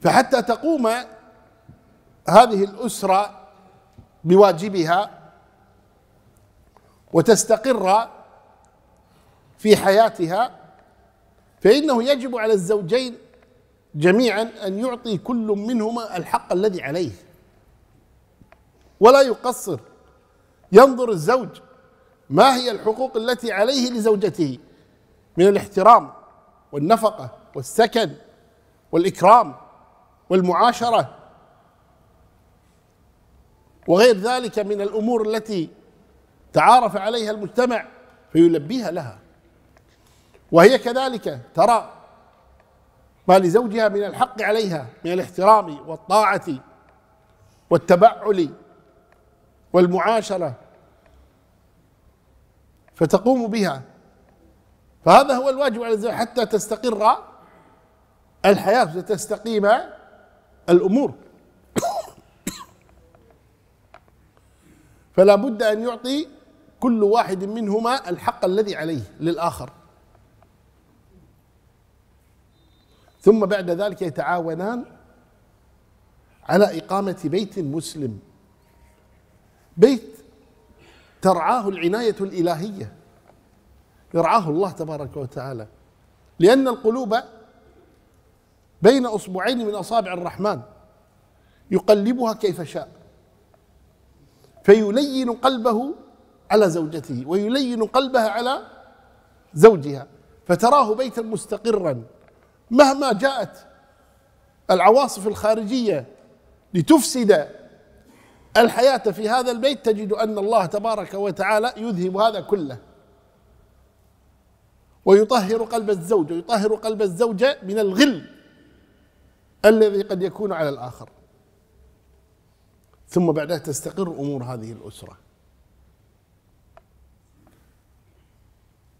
فحتى تقوم هذه الأسرة بواجبها وتستقر في حياتها فإنه يجب على الزوجين جميعا أن يعطي كل منهما الحق الذي عليه ولا يقصر ينظر الزوج ما هي الحقوق التي عليه لزوجته من الاحترام والنفقة والسكن والإكرام والمعاشره وغير ذلك من الامور التي تعارف عليها المجتمع فيلبيها لها وهي كذلك ترى ما لزوجها من الحق عليها من الاحترام والطاعه والتبعل والمعاشره فتقوم بها فهذا هو الواجب على الزوج حتى تستقر الحياه وتستقيم الأمور فلا بد أن يعطي كل واحد منهما الحق الذي عليه للآخر ثم بعد ذلك يتعاونان على إقامة بيت مسلم بيت ترعاه العناية الإلهية يرعاه الله تبارك وتعالى لأن القلوب بين اصبعين من اصابع الرحمن يقلبها كيف شاء فيلين قلبه على زوجته ويلين قلبها على زوجها فتراه بيتا مستقرا مهما جاءت العواصف الخارجيه لتفسد الحياه في هذا البيت تجد ان الله تبارك وتعالى يذهب هذا كله ويطهر قلب الزوج ويطهر قلب الزوجه من الغل الذي قد يكون على الآخر ثم بعدها تستقر أمور هذه الأسرة